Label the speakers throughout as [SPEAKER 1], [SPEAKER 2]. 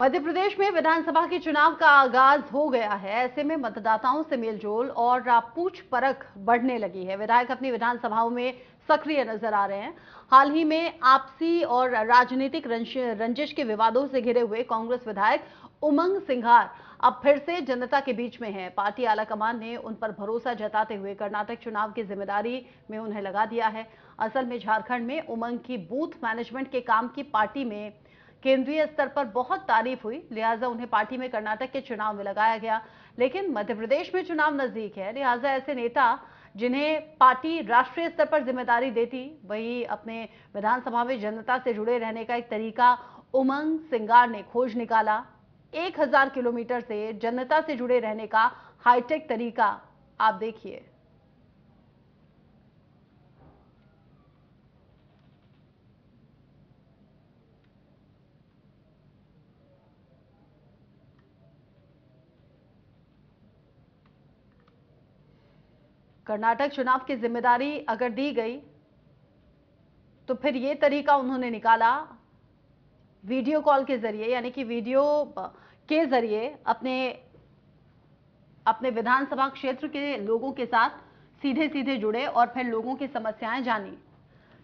[SPEAKER 1] मध्य प्रदेश में विधानसभा के चुनाव का आगाज हो गया है ऐसे में मतदाताओं से मेलजोल और पूछ परख बढ़ने लगी है विधायक अपनी विधानसभाओं में सक्रिय नजर आ रहे हैं हाल ही में आपसी और राजनीतिक रंजिश के विवादों से घिरे हुए कांग्रेस विधायक उमंग सिंघार अब फिर से जनता के बीच में है पार्टी आलाकमान ने उन पर भरोसा जताते हुए कर्नाटक चुनाव की जिम्मेदारी में उन्हें लगा दिया है असल में झारखंड में उमंग की बूथ मैनेजमेंट के काम की पार्टी में केंद्रीय स्तर पर बहुत तारीफ हुई लिहाजा उन्हें पार्टी में कर्नाटक के चुनाव में लगाया गया लेकिन मध्य प्रदेश में चुनाव नजदीक है लिहाजा ऐसे नेता जिन्हें पार्टी राष्ट्रीय स्तर पर जिम्मेदारी देती वही अपने विधानसभा में जनता से जुड़े रहने का एक तरीका उमंग सिंगार ने खोज निकाला एक हजार किलोमीटर से जनता से जुड़े रहने का हाईटेक तरीका आप देखिए कर्नाटक चुनाव की जिम्मेदारी अगर दी गई तो फिर ये तरीका उन्होंने निकाला वीडियो कॉल के ज़रिए यानी कि वीडियो के ज़रिए अपने अपने विधानसभा क्षेत्र के लोगों के साथ सीधे सीधे जुड़े और फिर लोगों की समस्याएं जानी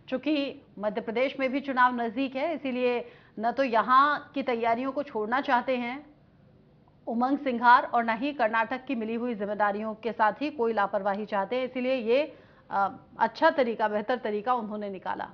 [SPEAKER 1] चूंकि मध्य प्रदेश में भी चुनाव नज़दीक है इसीलिए न तो यहाँ की तैयारियों को छोड़ना चाहते हैं उमंग सिंघार और न ही कर्नाटक की मिली हुई जिम्मेदारियों के साथ ही कोई लापरवाही चाहते हैं इसीलिए ये अच्छा तरीका बेहतर तरीका उन्होंने निकाला